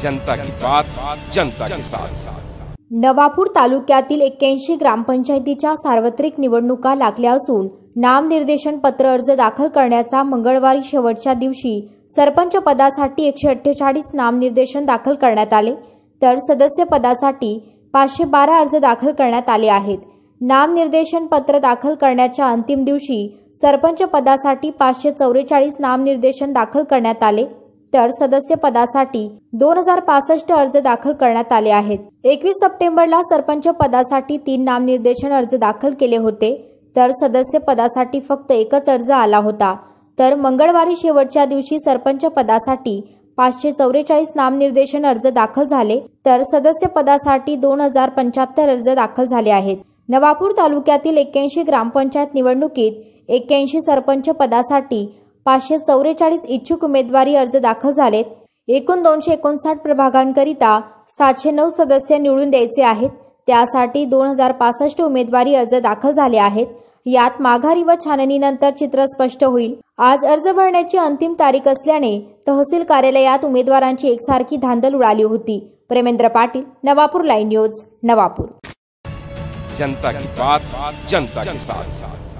जनता की बात जनता के साथ नवापूर तालुक्यातील एक्क्याऐंशी ग्रामपंचायतीच्या सार्वत्रिक निवडणुका लागल्या असून नामनिर्देशन पत्र अर्ज दाखल करण्याचा मंगळवारी शेवटच्या दिवशी सरपंच पदासाठी एकशे अठ्ठेचाळीस नामनिर्देशन दाखल करण्यात आले तर सदस्य पदासाठी पाचशे बारा अर्ज दाखल करण्यात आले आहेत नामनिर्देशन पत्र दाखल करण्याच्या अंतिम दिवशी सरपंच पदासाठी पाचशे चौवेचाळीस नामनिर्देशन दाखल करण्यात आले तर सदस्य पदासाठी दोन हजार पासष्ट अर्ज दाखल करण्यात आले आहेत एकवीस सप्टेंबरला सरपंच पदासाठी तीन नामनिर्देशन अर्ज दाखल केले होते तर सदस्य पदासाठी फक्त एकच अर्ज आला होता तर मंगळवारी शेवटच्या दिवशी सरपंच पदासाठी पाचशे चौवेचाळीस नामनिर्देशन अर्ज दाखल झाले तर सदस्य पदासाठी दोन हजार पंच्याहत्तर अर्ज दाखल झाले आहेत नवापूर तालुक्यातील एक्क्याऐंशी ग्रामपंचायत निवडणुकीत एक्क्याऐंशी सरपंच पदासाठी पाचशे चौवेचाळीस इच्छुक उमेदवारी अर्ज दाखल झालेत एकूण दोनशे एकोणसाठ प्रभागांकरिता सातशे नऊ सदस्य निवडून द्यायचे आहेत त्यासाठी दोन हजार पासष्ट उमेदवारी अर्ज दाखल झाले आहेत यात माघारी व छाननीनंतर चित्र स्पष्ट होईल आज अर्ज भरण्याची अंतिम तारीख असल्याने तहसील कार्यालयात उमेदवारांची एकसारखी धांदल उडाली होती प्रेमेंद्र पाटील नवापूर लाईन न्यूज नवापूर जनता की बात जनता के साथ